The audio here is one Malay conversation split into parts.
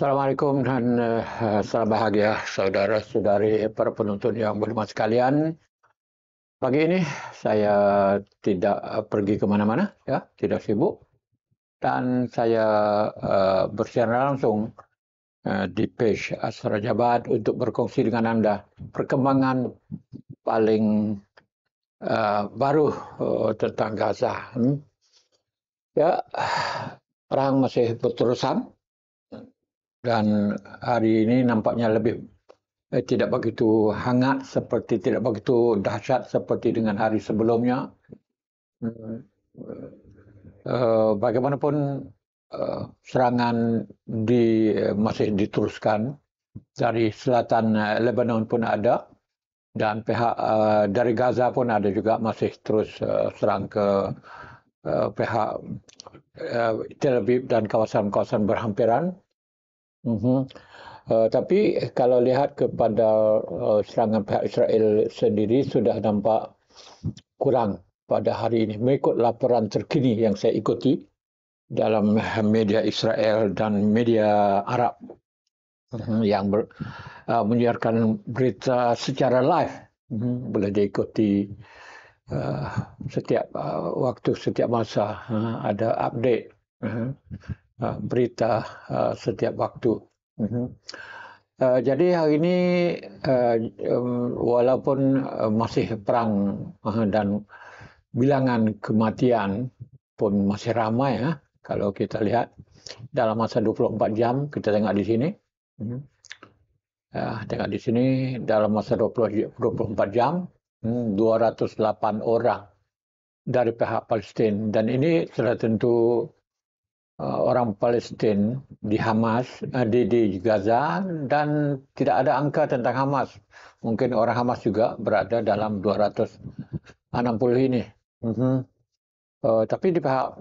Assalamualaikum dan uh, salam bahagia saudara-saudari para penonton yang berhormat sekalian. Pagi ini saya tidak eh, pergi ke mana-mana, ya, tidak sibuk, dan saya uh, bersiaran langsung uh, di page asra Jabat untuk berkongsi dengan anda perkembangan paling uh, baru uh, tentang Gaza. Hmm. Ya, perang masih berterusan dan hari ini nampaknya lebih eh, tidak begitu hangat seperti tidak begitu dahsyat seperti dengan hari sebelumnya. Hmm. Uh, bagaimanapun uh, serangan di uh, masih diteruskan dari selatan uh, Lebanon pun ada dan pihak uh, dari Gaza pun ada juga masih terus uh, serang ke uh, pihak uh, Tel Aviv dan kawasan-kawasan berhampiran. Mm-hmm. Uh, tapi kalau lihat kepada uh, serangan pihak Israel sendiri sudah nampak kurang pada hari ini. Mengikut laporan terkini yang saya ikuti dalam media Israel dan media Arab mm-hmm. yang ber, uh, menyiarkan berita secara live mm-hmm. boleh diikuti uh, setiap uh, waktu setiap masa uh, ada update. Mm-hmm. Ah, berita uh, setiap waktu. Uh-huh. Uh, jadi hari ini uh, um, walaupun uh, masih perang uh, dan bilangan kematian pun masih ramai ya uh, kalau kita lihat dalam masa 24 jam kita tengok di sini. Uh, tengok di sini dalam masa 20, 24 jam um, hmm, 208 orang dari pihak Palestin dan ini sudah tentu Uh, orang Palestin di Hamas uh, di di Gaza dan tidak ada angka tentang Hamas. Mungkin orang Hamas juga berada dalam 260 ini. Mm-hmm. Uh, tapi di pihak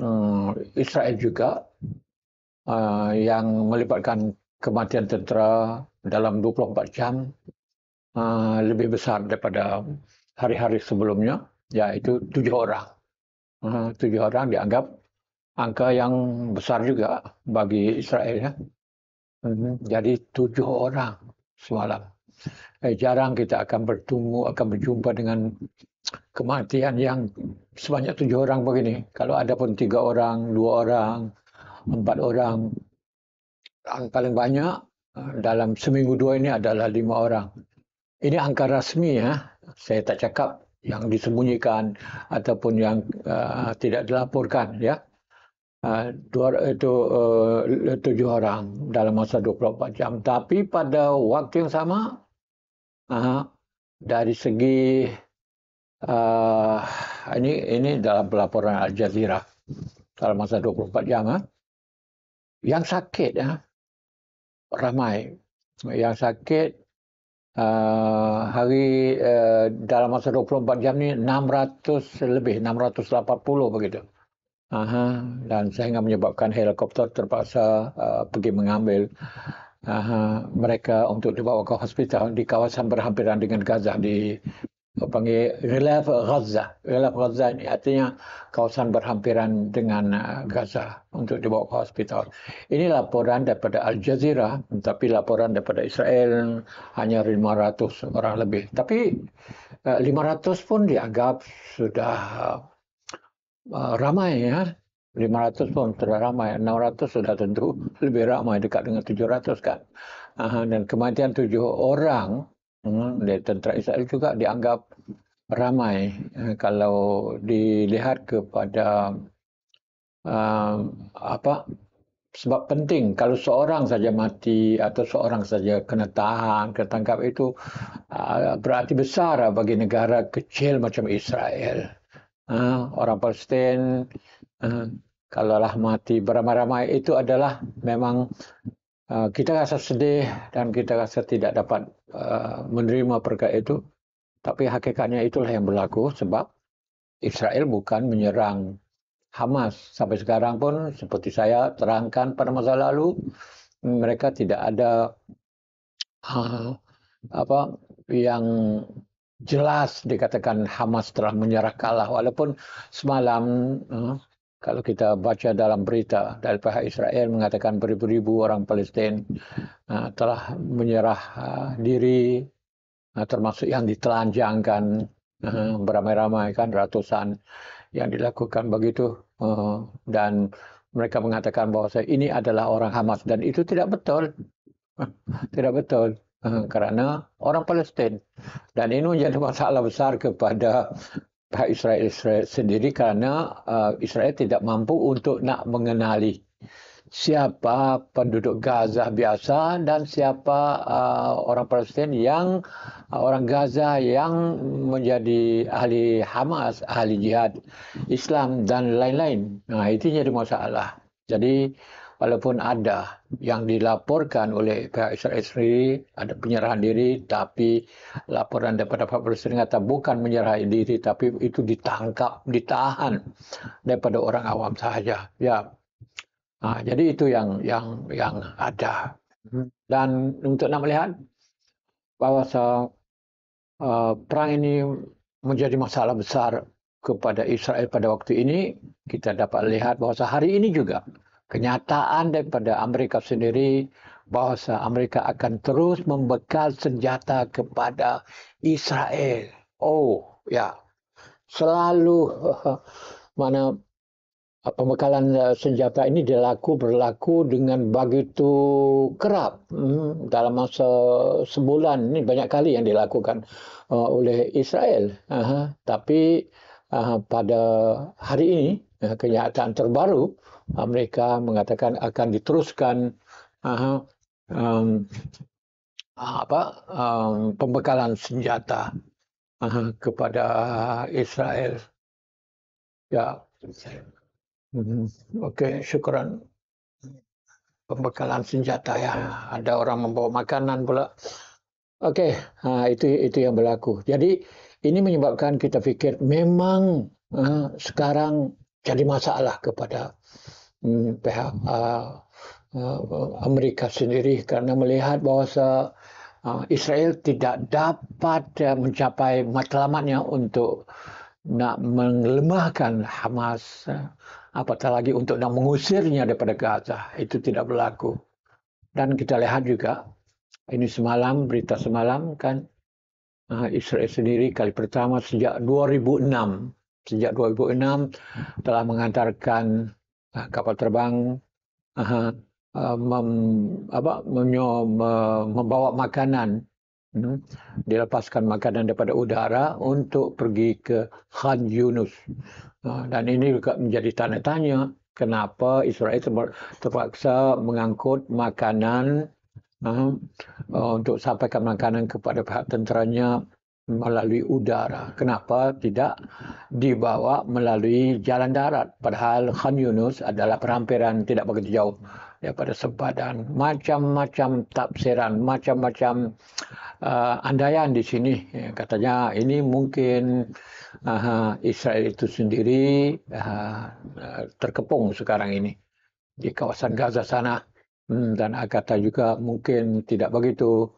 um, Israel juga uh, yang melibatkan kematian tentera dalam 24 jam uh, lebih besar daripada hari-hari sebelumnya, yaitu tujuh orang. Uh, tujuh orang dianggap angka yang besar juga bagi Israel ya. Mhm. Jadi tujuh orang semalam. Eh, jarang kita akan bertemu, akan berjumpa dengan kematian yang sebanyak tujuh orang begini. Kalau ada pun tiga orang, dua orang, empat orang. Angka paling banyak eh, dalam seminggu dua ini adalah lima orang. Ini angka rasmi ya. Saya tak cakap yang disembunyikan ataupun yang uh, tidak dilaporkan ya. Uh, Ah, eh, eh, tujuh orang dalam masa 24 jam. Tapi pada waktu yang sama, uh, dari segi uh, ini ini dalam pelaporan Al Jazeera dalam masa 24 jam, uh, yang sakit uh, ramai. Yang sakit uh, hari uh, dalam masa 24 jam ni 600 lebih, 680 begitu. Aha, dan sehingga menyebabkan helikopter terpaksa uh, pergi mengambil uh, mereka untuk dibawa ke hospital di kawasan berhampiran dengan Gaza di panggil Relief Gaza. Relief Gaza ini artinya kawasan berhampiran dengan uh, Gaza untuk dibawa ke hospital. Ini laporan daripada Al Jazeera, tapi laporan daripada Israel hanya 500 orang lebih. Tapi 500 uh, pun dianggap sudah uh, Ah, ramai ya. 500 pun sudah ramai, 600 sudah tentu lebih ramai dekat dengan 700 kan. Uh, dan kematian tujuh orang uh, hmm, dari tentera Israel juga dianggap ramai uh, kalau dilihat kepada uh, apa sebab penting kalau seorang saja mati atau seorang saja kena tahan, ketangkap itu uh, berarti besar bagi negara kecil macam Israel. Eh, orang Palestin eh, kalaulah mati beramai-ramai itu adalah memang eh, kita rasa sedih dan kita rasa tidak dapat menerima perkara itu tapi hakikatnya itulah yang berlaku sebab Israel bukan menyerang Hamas sampai sekarang pun seperti saya terangkan pada masa lalu mereka tidak ada apa yang jelas dikatakan Hamas telah menyerah kalah walaupun semalam eh, kalau kita baca dalam berita dari pihak Israel mengatakan beribu-ribu orang Palestin eh, telah menyerah eh, diri termasuk yang ditelanjangkan beramai-ramai kan ratusan yang dilakukan begitu dan mereka mengatakan bahawa ini adalah orang Hamas dan itu tidak betul tidak betul Eh, kerana orang Palestin. Dan ini menjadi masalah besar kepada pihak Israel, Israel sendiri kerana eh, Israel tidak mampu untuk nak mengenali siapa penduduk Gaza biasa dan siapa eh, orang Palestin yang orang Gaza yang menjadi ahli Hamas, ahli jihad Islam dan lain-lain. Nah, itu jadi masalah. Jadi walaupun ada yang dilaporkan oleh pihak Israel sendiri ada penyerahan diri tapi laporan daripada Pak Presiden kata bukan menyerahkan diri tapi itu ditangkap ditahan daripada orang awam sahaja ya nah, ha, jadi itu yang yang yang ada hmm. dan untuk nak melihat bahawa uh, eh, perang ini menjadi masalah besar kepada Israel pada waktu ini kita dapat lihat bahawa hari ini juga kenyataan daripada Amerika sendiri bahawa Amerika akan terus membekal senjata kepada Israel. Oh, ya. Selalu mana eh, pembekalan eh, senjata ini dilaku berlaku dengan begitu kerap hmm, dalam masa sebulan ini banyak kali yang dilakukan eh, oleh Israel. Tapi pada hari ini kenyataan terbaru Amerika ah, mengatakan akan diteruskan uh, um, apa um, pembekalan senjata uh, kepada Israel. Ya, mhm. okay, syukuran pembekalan senjata ya. Ada orang membawa makanan pula. Okay, uh, itu itu yang berlaku. Jadi ini menyebabkan kita fikir memang uh, sekarang jadi masalah kepada pihak uh, Amerika sendiri karena melihat bahwa eh, Israel tidak dapat mencapai matlamatnya untuk nak melemahkan Hamas apatah lagi untuk nak mengusirnya daripada Gaza itu tidak berlaku dan kita lihat juga ini semalam berita semalam kan Israel sendiri kali pertama sejak 2006 sejak 2006 telah mengantarkan Ah, kapal terbang uh, mem, apa, menyo, membawa makanan dilepaskan makanan daripada udara untuk pergi ke Khan Yunus. Ah, dan ini juga menjadi tanda tanya kenapa Israel terpaksa mengangkut makanan untuk sampaikan makanan kepada pihak tenteranya melalui udara. Kenapa tidak dibawa melalui jalan darat? Padahal Khan Yunus adalah perhampiran tidak begitu jauh daripada sempadan. Macam-macam tafsiran, macam-macam uh, andaian di sini. Ya, katanya ini mungkin uh, Israel itu sendiri uh, uh, terkepung sekarang ini di kawasan Gaza sana. Hmm, dan Agatha juga mungkin tidak begitu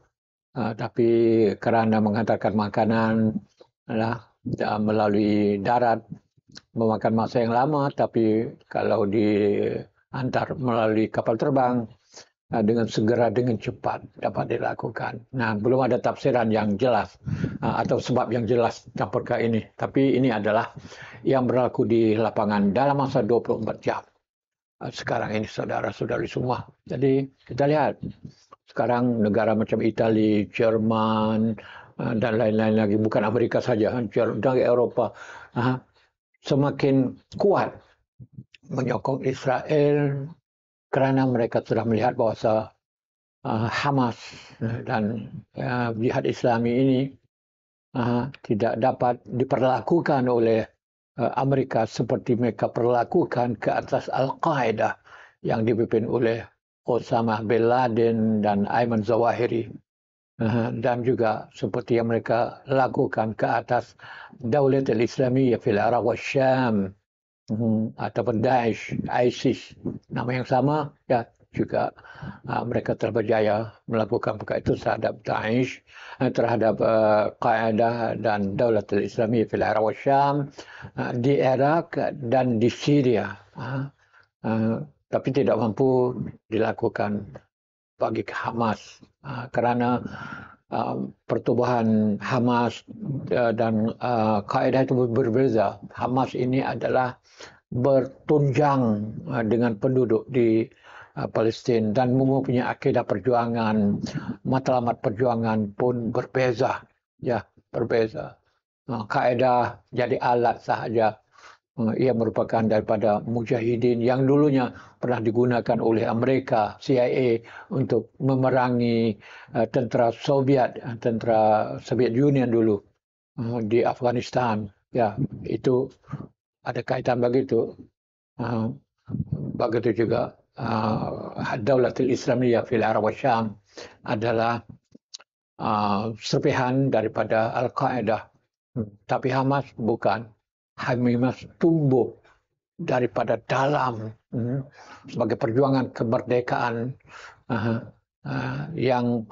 uh, tapi kerana menghantarkan makanan lah, uh, melalui darat memakan masa yang lama, tapi kalau diantar melalui kapal terbang ah, dengan segera dengan cepat dapat dilakukan. Nah, belum ada tafsiran yang jelas atau sebab yang jelas campurkan ini, tapi ini adalah yang berlaku di lapangan dalam masa 24 jam sekarang ini saudara-saudari semua. Jadi kita lihat sekarang negara macam Itali, Jerman uh, dan lain-lain lagi bukan Amerika saja ha, dan Eropah ha, semakin kuat menyokong Israel kerana mereka sudah melihat bahawa uh, Hamas uh, dan jihad Islami ini tidak dapat diperlakukan oleh Amerika seperti mereka perlakukan ke atas Al-Qaeda yang dipimpin oleh Osama Bin Laden dan Ayman Zawahiri. Dan juga seperti yang mereka lakukan ke atas Daulat al-Islamiyah fil Arab wa Syam mhm, ataupun Daesh, ISIS. Nama yang sama, ya juga ah, mereka terberjaya melakukan perkara itu terhadap Daesh, eh, terhadap uh, dan Daulat al-Islami di ya, Arab Syam, ah, di Iraq dan di Syria. Ah, tapi tidak mampu dilakukan bagi Hamas ah, kerana uh, pertubuhan Hamas ah, dan uh, kaedah itu berbeza. Hamas ini adalah bertunjang dengan penduduk di Palestin dan mempunyai akidah perjuangan, matlamat perjuangan pun berbeza. Ya, berbeza. Uh, kaedah jadi alat sahaja Eh, ia merupakan daripada mujahidin yang dulunya pernah digunakan oleh Amerika CIA untuk memerangi eh, tentara Soviet eh, tentara Soviet Union dulu di Afghanistan ya itu ada kaitan begitu begitu juga Daulatul Islamiyah fil Arab wa Syam adalah serpihan daripada Al-Qaeda hmm, tapi Hamas bukan Hamimas tumbuh daripada dalam hmm, sebagai perjuangan kemerdekaan uh, uh, yang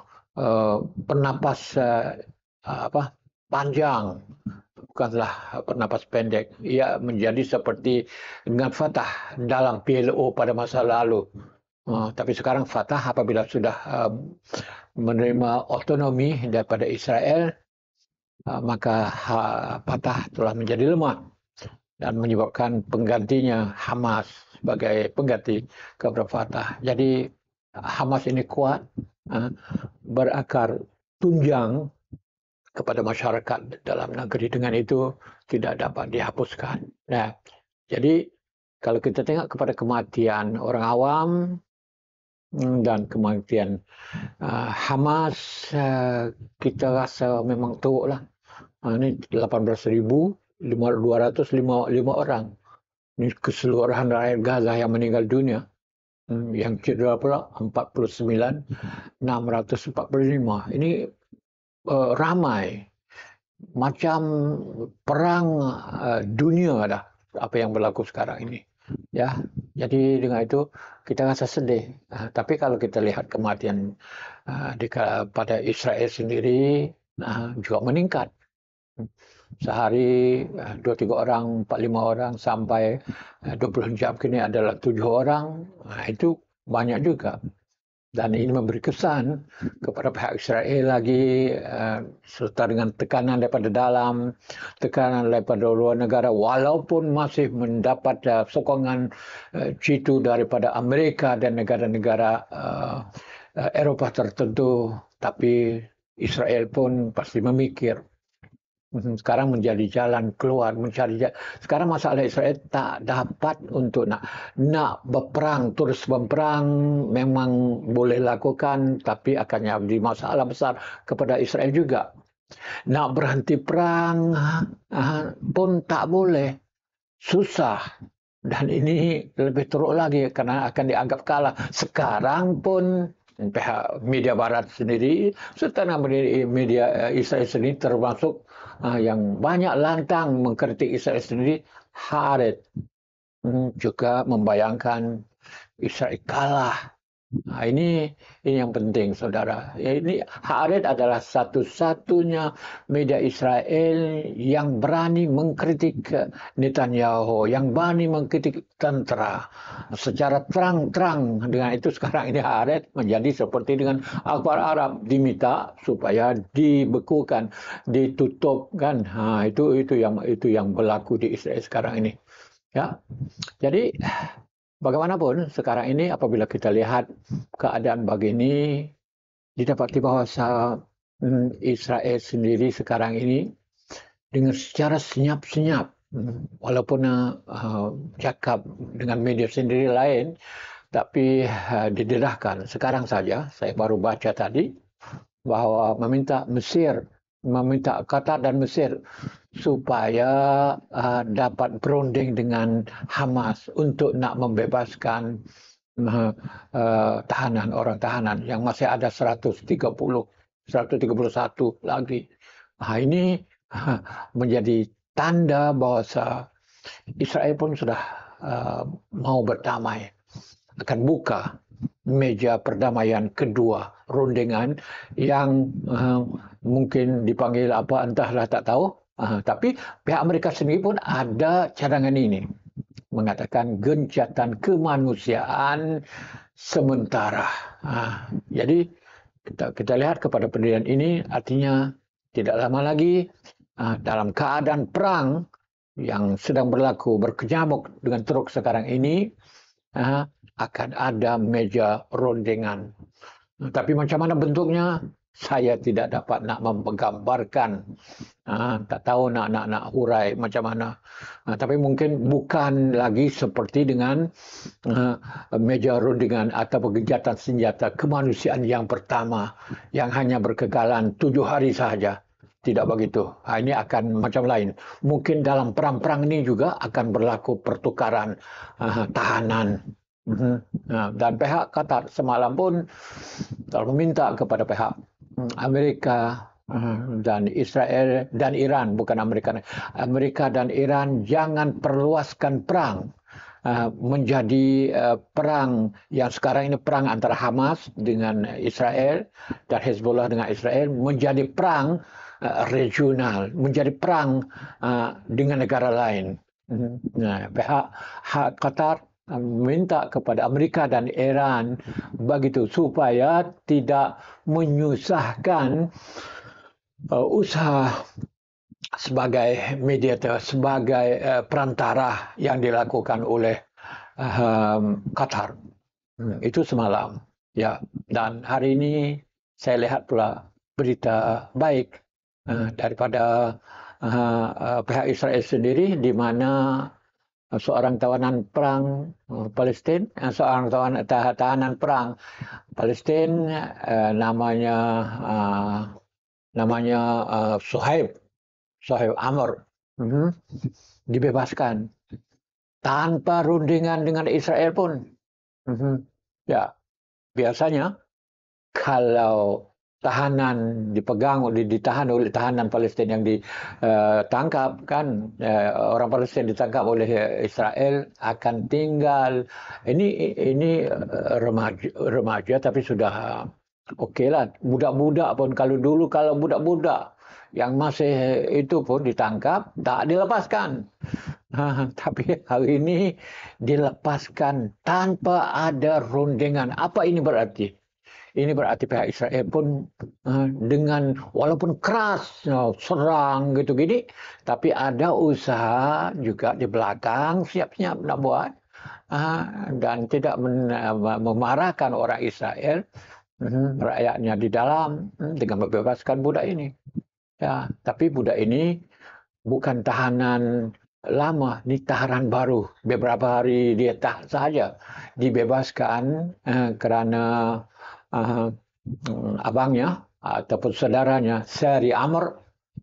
pernapas uh, apa panjang bukanlah pernapas pendek ia menjadi seperti dengan Fatah dalam PLO pada masa lalu tapi sekarang Fatah apabila sudah um, menerima otonomi daripada Israel maka uh, Fatah telah menjadi lemah dan menyebabkan penggantinya Hamas sebagai pengganti kepada Fatah. Jadi Hamas ini kuat ha, berakar tunjang kepada masyarakat dalam negeri dengan itu tidak dapat dihapuskan. Nah, jadi kalau kita tengok kepada kematian orang awam hmm, dan kematian uh, Hamas uh, kita rasa memang teruklah. Uh, ini 18 ribu 205 orang. Ini keseluruhan rakyat Gaza yang meninggal dunia. Hmm, yang cedera pula 49, 645. Hmm. Ini uh, ramai. Macam perang uh, dunia dah apa yang berlaku sekarang ini. Ya, jadi dengan itu kita rasa sedih. Uh, tapi kalau kita lihat kematian uh, di, pada Israel sendiri uh, juga meningkat sehari eh, dua tiga orang, empat lima orang sampai eh, dua puluh jam kini adalah tujuh orang. Ah, itu banyak juga. Dan ini memberi kesan kepada pihak Israel lagi eh, serta dengan tekanan daripada dalam, tekanan daripada luar negara walaupun masih mendapat sokongan citu daripada Amerika dan negara-negara Eropah tertentu tapi Israel pun pasti memikir Mhm. sekarang menjadi jalan keluar mencari jalan. sekarang masalah Israel tak dapat untuk nak nak berperang terus berperang memang boleh lakukan tapi akan jadi masalah besar kepada Israel juga nak berhenti perang pun tak boleh susah dan ini lebih teruk lagi karena akan dianggap kalah sekarang pun pihak media barat sendiri serta media eh, Israel sendiri termasuk uh, yang banyak lantang mengkritik Israel sendiri, harid um, hmm, juga membayangkan Israel kalah Nah, ha, ini ini yang penting, saudara. Ya, ini Haaret adalah satu-satunya media Israel yang berani mengkritik Netanyahu, yang berani mengkritik tentara secara terang-terang. Dengan itu sekarang ini Haaret menjadi seperti dengan Akbar Arab diminta supaya dibekukan, ditutup kan? Ha, itu itu yang itu yang berlaku di Israel sekarang ini. Ya, jadi Bagaimanapun, sekarang ini apabila kita lihat keadaan begini, didapati bahawa hmm, Israel sendiri sekarang ini dengan secara senyap-senyap, hmm, walaupun uh, cakap dengan media sendiri lain, tapi uh, didedahkan. Sekarang saja, saya baru baca tadi, bahawa meminta Mesir, meminta Qatar dan Mesir supaya uh, dapat berunding dengan Hamas untuk nak membebaskan uh, uh, tahanan orang tahanan yang masih ada 130 131 lagi. Nah, ini uh, menjadi tanda bahawa Israel pun sudah uh, mau berdamai akan buka meja perdamaian kedua rundingan yang uh, mungkin dipanggil apa entahlah tak tahu Uh, tapi pihak Amerika sendiri pun ada cadangan ini mengatakan gencatan kemanusiaan sementara. Uh, jadi kita, kita lihat kepada pendirian ini artinya tidak lama lagi uh, dalam keadaan perang yang sedang berlaku berkejamuk dengan teruk sekarang ini uh, akan ada meja rondengan. tapi macam mana bentuknya saya tidak dapat nak menggambarkan ha, tak tahu nak nak nak hurai macam mana ha, tapi mungkin bukan lagi seperti dengan ha, meja rundingan atau kegiatan senjata kemanusiaan yang pertama yang hanya berkegalan tujuh hari sahaja tidak begitu. Ha, ini akan macam lain. Mungkin dalam perang-perang ini juga akan berlaku pertukaran uh, tahanan. Mhm. Ha, dan pihak Qatar semalam pun telah meminta kepada pihak Amerika eh, dan Israel dan Iran bukan Amerika Amerika dan Iran jangan perluaskan perang eh, menjadi eh, perang yang sekarang ini perang antara Hamas dengan Israel dan Hezbollah dengan Israel menjadi perang regional menjadi perang dengan negara lain. Nah, pihak Qatar Ah, minta kepada Amerika dan Iran begitu supaya tidak menyusahkan uh, usaha sebagai mediator sebagai uh, perantara yang dilakukan oleh uh, Qatar hmm. itu semalam ya dan hari ini saya lihat pula berita baik uh, daripada uh, uh, pihak Israel sendiri di mana Ah, seorang tawanan perang ah, Palestin, ah, seorang tawanan tahanan perang Palestin namanya namanya Suhaib Suhaib Amr mhm. dibebaskan tanpa rundingan dengan Israel pun. Mhm. Ya, biasanya kalau tahanan dipegang ditahan oleh tahanan Palestin yang ditangkap eh, kan eh, orang Palestin ditangkap oleh Israel akan tinggal ini ini eh, remaja remaja tapi sudah okelah okay budak-budak pun kalau dulu kalau budak-budak yang masih itu pun ditangkap tak dilepaskan ha, tapi hari ini dilepaskan tanpa ada rundingan apa ini berarti ini berarti pihak Israel pun uh, dengan walaupun keras you eh, know, serang gitu gini tapi ada usaha juga di belakang siap-siap nak buat uh, dan tidak memarahkan orang Israel uh, rakyatnya di dalam uh, dengan membebaskan budak ini ya tapi budak ini bukan tahanan lama ni tahanan baru beberapa hari dia tak saja dibebaskan uh, kerana uh, abangnya ataupun saudaranya Seri Amr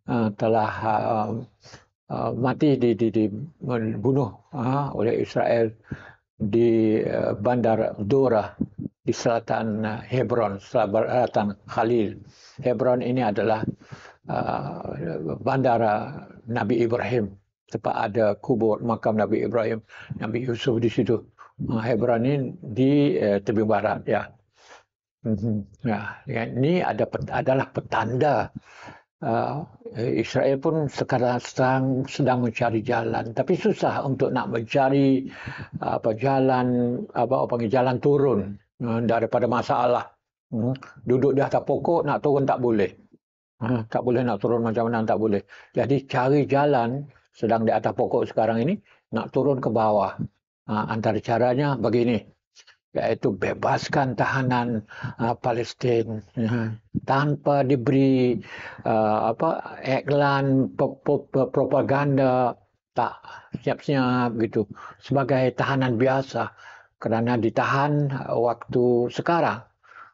uh, telah uh, uh, mati di di dibunuh uh, oleh Israel di uh, bandar Dora di selatan Hebron selatan Khalil Hebron ini adalah uh, bandara Nabi Ibrahim tempat ada kubur makam Nabi Ibrahim Nabi Yusuf di situ Hebron ini di uh, tepi barat ya Mhm. Nah, ini ada adalah petanda ah, eh, Israel pun sekarang sedang, sedang mencari jalan, tapi susah untuk nak mencari apa jalan apa orang panggil jalan turun eh, daripada masalah. Hmm. duduk di atas pokok nak turun tak boleh. Ha, tak boleh nak turun macam mana tak boleh. Jadi cari jalan sedang di atas pokok sekarang ini nak turun ke bawah. Ha, antara caranya begini iaitu bebaskan tahanan uh, Palestin ya, tanpa diberi uh, apa iklan propaganda tak siapnya begitu sebagai tahanan biasa kerana ditahan waktu sekarang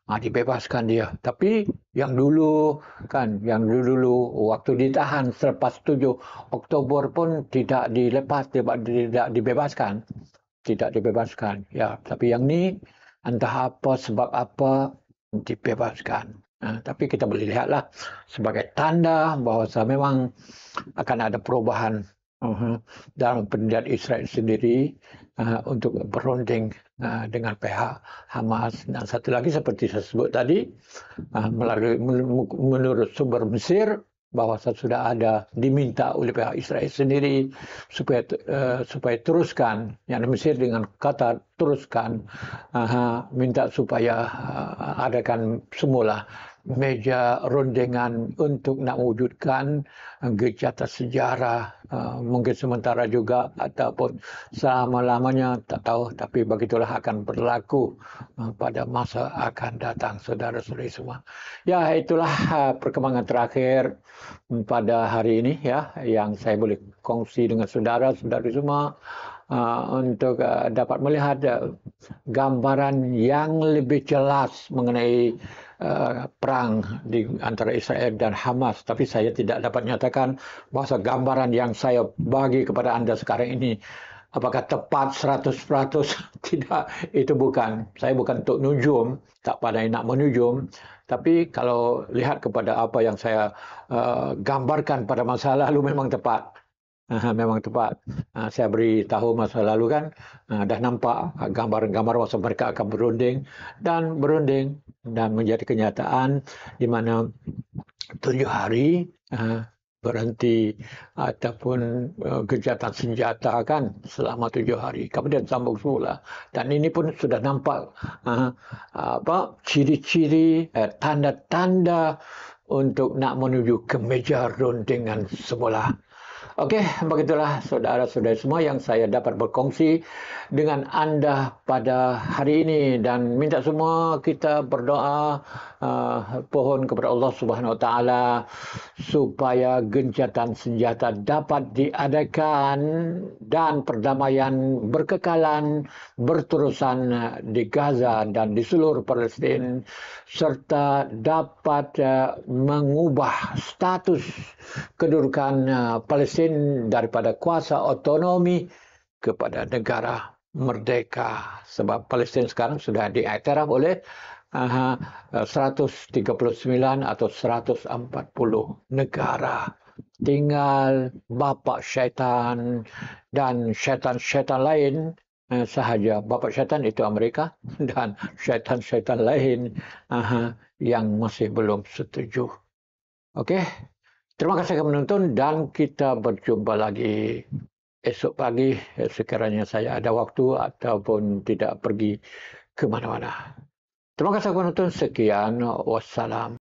ha, dibebaskan dia tapi yang dulu kan yang dulu, dulu waktu ditahan selepas 7 Oktober pun tidak dilepas tidak dibebaskan tidak dibebaskan. Ya, tapi yang ni entah apa sebab apa dibebaskan. Ha, tapi kita boleh lihatlah sebagai tanda bahawa memang akan ada perubahan uh, dalam pendirian Israel sendiri uh, untuk berunding uh, dengan pihak Hamas. Dan satu lagi seperti saya sebut tadi, uh, melalui, menurut sumber Mesir, bahawa sudah ada diminta oleh pihak Israel sendiri supaya uh, supaya teruskan yang Mesir dengan kata teruskan uh, minta supaya uh, adakan semula meja rundingan untuk nak wujudkan gejata sejarah uh, mungkin sementara juga ataupun selama-lamanya tak tahu tapi begitulah akan berlaku uh, pada masa akan datang saudara-saudari semua ya itulah uh, perkembangan terakhir mm, pada hari ini ya yang saya boleh kongsi dengan saudara-saudari semua Ah, untuk ah, dapat melihat ah, gambaran yang lebih jelas mengenai perang di antara Israel dan Hamas. Tapi saya tidak dapat nyatakan bahawa gambaran yang saya bagi kepada anda sekarang ini apakah tepat 100% tidak itu bukan saya bukan untuk nujum tak pandai nak menujum tapi kalau lihat kepada apa yang saya uh, gambarkan pada masa lalu memang tepat memang tepat. Ah, saya beri tahu masa lalu kan, ah, dah nampak gambar-gambar masa mereka akan berunding dan berunding dan menjadi kenyataan di mana tujuh hari ah, berhenti ataupun kejahatan senjata kan selama tujuh hari. Kemudian sambung semula. Dan ini pun sudah nampak apa ciri-ciri, eh, tanda-tanda untuk nak menuju ke meja rundingan semula. Oke, okay, begitulah saudara-saudara semua yang saya dapat berkongsi dengan anda pada hari ini dan minta semua kita berdoa uh, pohon kepada Allah Subhanahu Wa Taala supaya gencatan senjata dapat diadakan dan perdamaian berkekalan berterusan di Gaza dan di seluruh Palestin serta dapat uh, mengubah status kedudukan uh, Palestin daripada kuasa otonomi kepada negara merdeka sebab Palestin sekarang sudah diiktiraf oleh 139 uh, uh, atau 140 negara tinggal bapa syaitan dan syaitan-syaitan lain sahaja bapa syaitan itu Amerika dan syaitan-syaitan lain yang masih belum setuju okey Terima kasih kerana menonton dan kita berjumpa lagi esok pagi sekiranya saya ada waktu ataupun tidak pergi ke mana-mana. Terima kasih kerana menonton. Sekian. Wassalam.